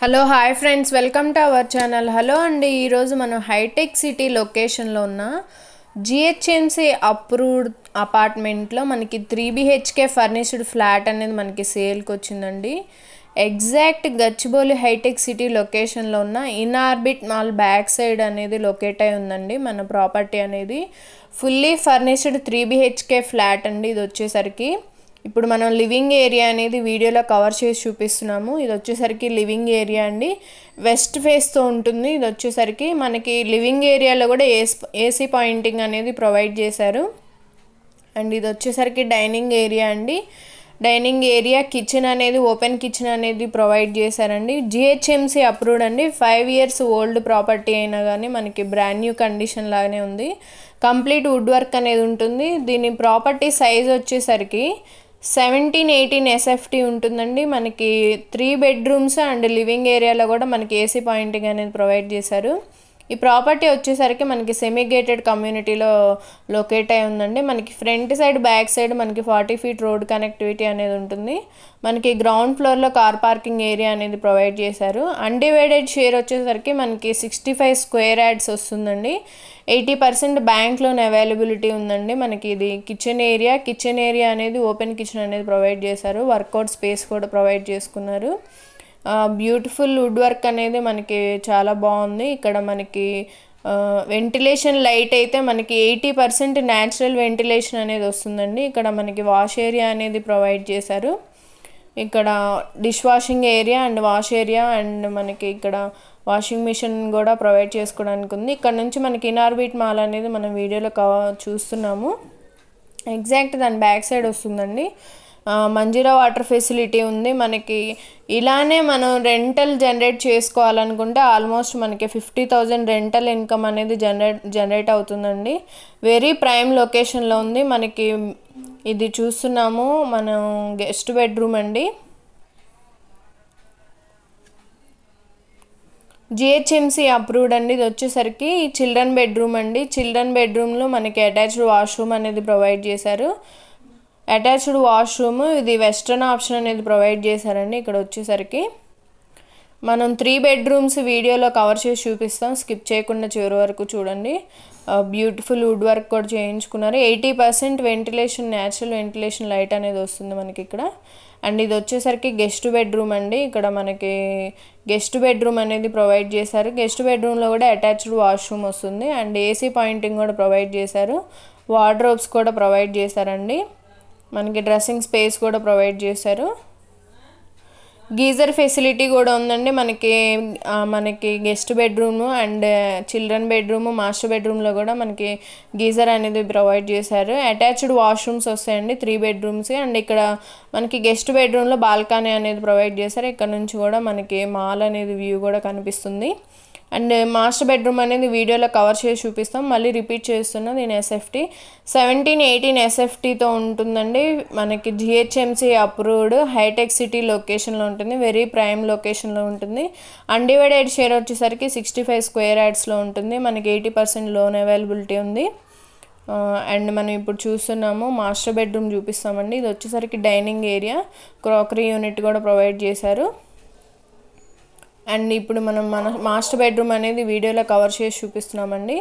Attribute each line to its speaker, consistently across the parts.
Speaker 1: hello hi friends welcome to our channel hello అండి ఈరోజు మనం హైటెక్ సిటీ లొకేషన్లో ఉన్న జిహెచ్ఎంసీ అప్రూవ్డ్ అపార్ట్మెంట్లో మనకి త్రీ బిహెచ్కే ఫర్నిష్డ్ ఫ్లాట్ అనేది మనకి సేల్కి వచ్చిందండి ఎగ్జాక్ట్ గచ్చిబౌలి హైటెక్ సిటీ లొకేషన్లో ఉన్న ఇన్ఆర్బిట్ మాల్ బ్యాక్ సైడ్ అనేది లొకేట్ అయి ఉందండి మన ప్రాపర్టీ అనేది fully furnished three BHK flat అండి ఇది వచ్చేసరికి ఇప్పుడు మనం లివింగ్ ఏరియా అనేది వీడియోలో కవర్ చేసి చూపిస్తున్నాము ఇది వచ్చేసరికి లివింగ్ ఏరియా అండి వెస్ట్ ఫేస్తో ఉంటుంది ఇది వచ్చేసరికి మనకి లివింగ్ ఏరియాలో కూడా ఏసీ పాయింటింగ్ అనేది ప్రొవైడ్ చేశారు అండ్ ఇది వచ్చేసరికి డైనింగ్ ఏరియా అండి డైనింగ్ ఏరియా కిచెన్ అనేది ఓపెన్ కిచెన్ అనేది ప్రొవైడ్ చేశారండి జిహెచ్ఎంసీ అప్రూవ్డ్ అండి ఫైవ్ ఇయర్స్ ఓల్డ్ ప్రాపర్టీ అయినా కానీ మనకి బ్రాండ్ న్యూ కండిషన్ లాగానే ఉంది కంప్లీట్ వుడ్ వర్క్ అనేది ఉంటుంది దీని ప్రాపర్టీ సైజ్ వచ్చేసరికి సెవెంటీన్ ఎయిటీన్ ఎస్ఎఫ్టీ ఉంటుందండి మనకి త్రీ బెడ్రూమ్స్ అండ్ లివింగ్ ఏరియాలో కూడా మనకి ఏసీ పాయింటింగ్ అనేది ప్రొవైడ్ చేశారు ఈ ప్రాపర్టీ వచ్చేసరికి మనకి సెమీ గేటెడ్ కమ్యూనిటీలో లొకేట్ అయి ఉందండి మనకి ఫ్రంట్ సైడ్ బ్యాక్ సైడ్ మనకి ఫార్టీ ఫీట్ రోడ్ కనెక్టివిటీ అనేది ఉంటుంది మనకి గ్రౌండ్ ఫ్లోర్లో కార్ పార్కింగ్ ఏరియా అనేది ప్రొవైడ్ చేశారు అన్డివైడెడ్ షేర్ వచ్చేసరికి మనకి సిక్స్టీ ఫైవ్ స్క్వేర్ యాడ్స్ వస్తుందండి eighty percent bank loan availability ఉందండి మనకి ఇది కిచెన్ ఏరియా కిచెన్ ఏరియా అనేది ఓపెన్ కిచెన్ అనేది ప్రొవైడ్ చేశారు వర్కౌట్ స్పేస్ కూడా ప్రొవైడ్ చేసుకున్నారు బ్యూటిఫుల్ వుడ్ వర్క్ అనేది మనకి చాలా బాగుంది ఇక్కడ మనకి వెంటిలేషన్ లైట్ అయితే మనకి ఎయిటీ పర్సెంట్ న్యాచురల్ వెంటిలేషన్ అనేది వస్తుందండి ఇక్కడ మనకి వాష్ ఏరియా అనేది ప్రొవైడ్ చేశారు ఇక్కడ dish washing area and wash area and మనకి ఇక్కడ వాషింగ్ మిషన్ కూడా ప్రొవైడ్ చేసుకోవడానికి ఉంది ఇక్కడ నుంచి మనకి ఇనార్బిట్ మాల్ అనేది మనం వీడియోలో చూస్తున్నాము ఎగ్జాక్ట్ దాని బ్యాక్ సైడ్ వస్తుందండి మంజీరా వాటర్ ఫెసిలిటీ ఉంది మనకి ఇలానే మనం రెంటల్ జనరేట్ చేసుకోవాలనుకుంటే ఆల్మోస్ట్ మనకి ఫిఫ్టీ థౌజండ్ రెంటల్ ఇన్కమ్ అనేది జనరేట్ జనరేట్ అవుతుందండి వెరీ ప్రైమ్ లొకేషన్లో ఉంది మనకి ఇది చూస్తున్నాము మనం గెస్ట్ బెడ్రూమ్ అండి జిహెచ్ఎంసీ అప్రూవ్డ్ అండి ఇది వచ్చేసరికి చిల్డ్రన్ బెడ్రూమ్ అండి చిల్డ్రన్ బెడ్రూమ్లో మనకి అటాచ్డ్ వాష్రూమ్ అనేది ప్రొవైడ్ చేశారు అటాచ్డ్ వాష్రూమ్ ఇది వెస్ట్రన్ ఆప్షన్ అనేది ప్రొవైడ్ చేశారండి ఇక్కడ వచ్చేసరికి మనం త్రీ బెడ్రూమ్స్ వీడియోలో కవర్ చేసి చూపిస్తాం స్కిప్ చేయకుండా చివరి వరకు చూడండి బ్యూటిఫుల్ వుడ్ వర్క్ కూడా చేయించుకున్నారు eighty percent ventilation natural ventilation light అనేది వస్తుంది మనకి ఇక్కడ అండ్ ఇది వచ్చేసరికి గెస్ట్ బెడ్రూమ్ అండి ఇక్కడ మనకి గెస్ట్ బెడ్రూమ్ అనేది ప్రొవైడ్ చేశారు గెస్ట్ బెడ్రూమ్లో కూడా అటాచ్డ్ వాష్రూమ్ వస్తుంది అండ్ ఏసీ పాయింటింగ్ కూడా ప్రొవైడ్ చేశారు వార్డ్రోబ్స్ కూడా ప్రొవైడ్ చేశారండి మనకి డ్రెస్సింగ్ స్పేస్ కూడా ప్రొవైడ్ చేశారు గీజర్ ఫెసిలిటీ కూడా ఉందండి మనకి మనకి guest bedroom and children bedroom master బెడ్రూమ్లో కూడా మనకి గీజర్ అనేది ప్రొవైడ్ చేశారు అటాచ్డ్ వాష్రూమ్స్ వస్తాయండి త్రీ బెడ్రూమ్స్ అండ్ ఇక్కడ మనకి గెస్ట్ బెడ్రూమ్లో బాల్కనీ అనేది ప్రొవైడ్ చేశారు ఇక్కడ నుంచి కూడా మనకి మాల్ అనేది వ్యూ కూడా కనిపిస్తుంది అండ్ మాస్టర్ బెడ్రూమ్ అనేది వీడియోలో కవర్ చేసి చూపిస్తాం మళ్ళీ రిపీట్ చేస్తున్నా దీని ఎస్ఎఫ్టీ సెవెంటీన్ ఎయిటీన్ ఎస్ఎఫ్టీతో ఉంటుందండి మనకి జిహెచ్ఎంసీ అప్రూవ్డ్ హైటెక్ సిటీ లొకేషన్లో ఉంటుంది వెరీ ప్రైమ్ లొకేషన్లో ఉంటుంది అన్డివైడెడ్ షేర్ వచ్చేసరికి సిక్స్టీ ఫైవ్ స్క్వేర్ యాడ్స్లో ఉంటుంది మనకి ఎయిటీ పర్సెంట్ లోన్ అవైలబిలిటీ ఉంది అండ్ మనం ఇప్పుడు చూస్తున్నాము మాస్టర్ బెడ్రూమ్ చూపిస్తామండి ఇది వచ్చేసరికి డైనింగ్ ఏరియా క్రాకరీ యూనిట్ కూడా ప్రొవైడ్ చేశారు అండ్ ఇప్పుడు మనం మన మాస్టర్ బెడ్రూమ్ అనేది వీడియోలో కవర్ చేసి చూపిస్తున్నామండి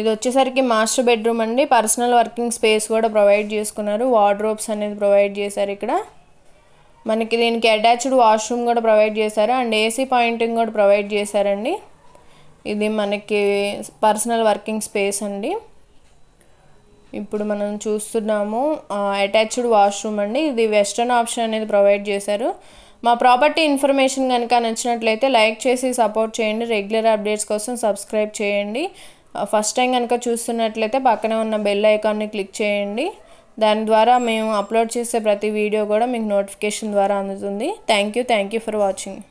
Speaker 1: ఇది వచ్చేసరికి మాస్టర్ బెడ్రూమ్ అండి పర్సనల్ వర్కింగ్ స్పేస్ కూడా ప్రొవైడ్ చేసుకున్నారు వార్డ్రోబ్స్ అనేది ప్రొవైడ్ చేశారు ఇక్కడ మనకి దీనికి అటాచ్డ్ వాష్రూమ్ కూడా ప్రొవైడ్ చేశారు అండ్ ఏసీ పాయింటింగ్ కూడా ప్రొవైడ్ చేశారండి ఇది మనకి పర్సనల్ వర్కింగ్ స్పేస్ అండి ఇప్పుడు మనం చూస్తున్నాము అటాచ్డ్ వాష్రూమ్ అండి ఇది వెస్ట్రన్ ఆప్షన్ అనేది ప్రొవైడ్ చేశారు మా ప్రాపర్టీ ఇన్ఫర్మేషన్ కనుక నచ్చినట్లయితే లైక్ చేసి సపోర్ట్ చేయండి రెగ్యులర్ అప్డేట్స్ కోసం సబ్స్క్రైబ్ చేయండి ఫస్ట్ టైం కనుక చూస్తున్నట్లయితే పక్కనే ఉన్న బెల్ ఐకాన్ని క్లిక్ చేయండి దాని ద్వారా మేము అప్లోడ్ చేసే ప్రతి వీడియో కూడా మీకు నోటిఫికేషన్ ద్వారా అందుతుంది thank you thank you for watching